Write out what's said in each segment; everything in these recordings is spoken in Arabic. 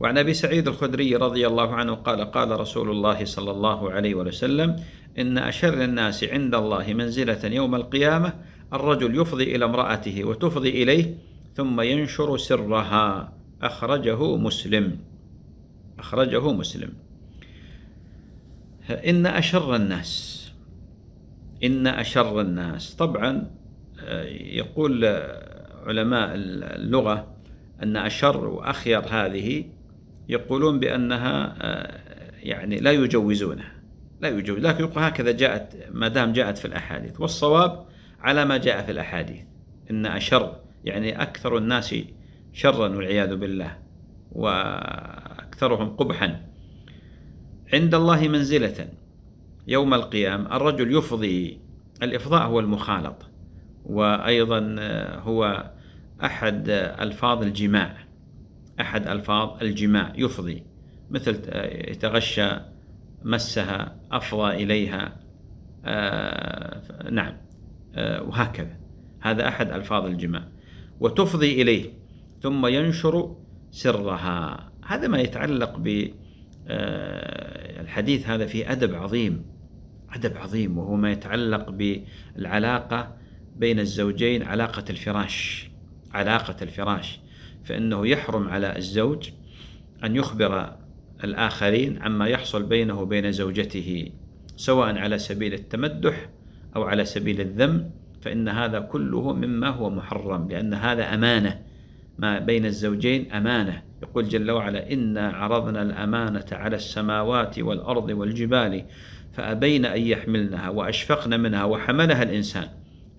وعن ابي سعيد الخدري رضي الله عنه قال قال رسول الله صلى الله عليه وسلم ان اشر الناس عند الله منزله يوم القيامه الرجل يفضي الى امراته وتفضي اليه ثم ينشر سرها اخرجه مسلم اخرجه مسلم ان اشر الناس ان اشر الناس طبعا يقول علماء اللغه ان اشر واخير هذه يقولون بأنها آه، يعني لا يجوزونها لا يجوز لكن يقول هكذا جاءت ما دام جاءت في الأحاديث والصواب على ما جاء في الأحاديث إن أشر يعني أكثر الناس شرا والعياذ بالله وأكثرهم قبحا عند الله منزلة يوم القيام الرجل يفضي الإفضاء هو المخالط وأيضا آه، هو أحد آه، ألفاظ الجماع أحد ألفاظ الجماع يفضي مثل يتغشى مسها أفضى إليها آه نعم آه وهكذا هذا أحد ألفاظ الجماع وتفضي إليه ثم ينشر سرها هذا ما يتعلق ب آه، الحديث هذا فيه أدب عظيم أدب عظيم وهو ما يتعلق بالعلاقة بين الزوجين علاقة الفراش علاقة الفراش فإنه يحرم على الزوج أن يخبر الآخرين عما يحصل بينه وبين زوجته سواء على سبيل التمدح أو على سبيل الذم فإن هذا كله مما هو محرم لأن هذا أمانة ما بين الزوجين أمانة يقول جل وعلا إنا عرضنا الأمانة على السماوات والأرض والجبال فأبين أن يحملنها وأشفقن منها وحملها الإنسان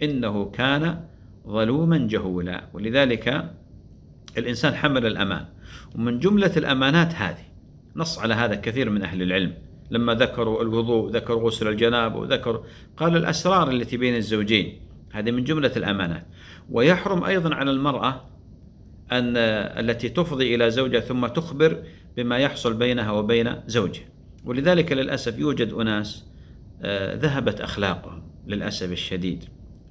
إنه كان ظلوما جهولا ولذلك الإنسان حمل الأمان ومن جملة الأمانات هذه نص على هذا كثير من أهل العلم لما ذكروا الوضوء ذكروا غسل الجناب وذكر قال الأسرار التي بين الزوجين هذه من جملة الأمانات ويحرم أيضا على المرأة أن التي تفضي إلى زوجها ثم تخبر بما يحصل بينها وبين زوجها ولذلك للأسف يوجد أناس آه، ذهبت أخلاقهم للأسف الشديد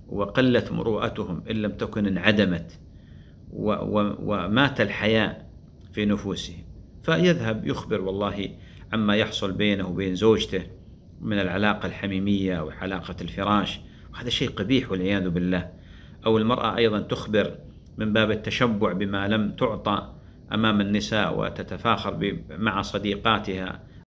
وقلت مروءتهم إن لم تكن انعدمت ومات الحياء في نفوسهم فيذهب يخبر والله عما يحصل بينه وبين زوجته من العلاقة الحميمية وعلاقة الفراش وهذا شيء قبيح والعياذ بالله أو المرأة أيضا تخبر من باب التشبع بما لم تعطى أمام النساء وتتفاخر مع صديقاتها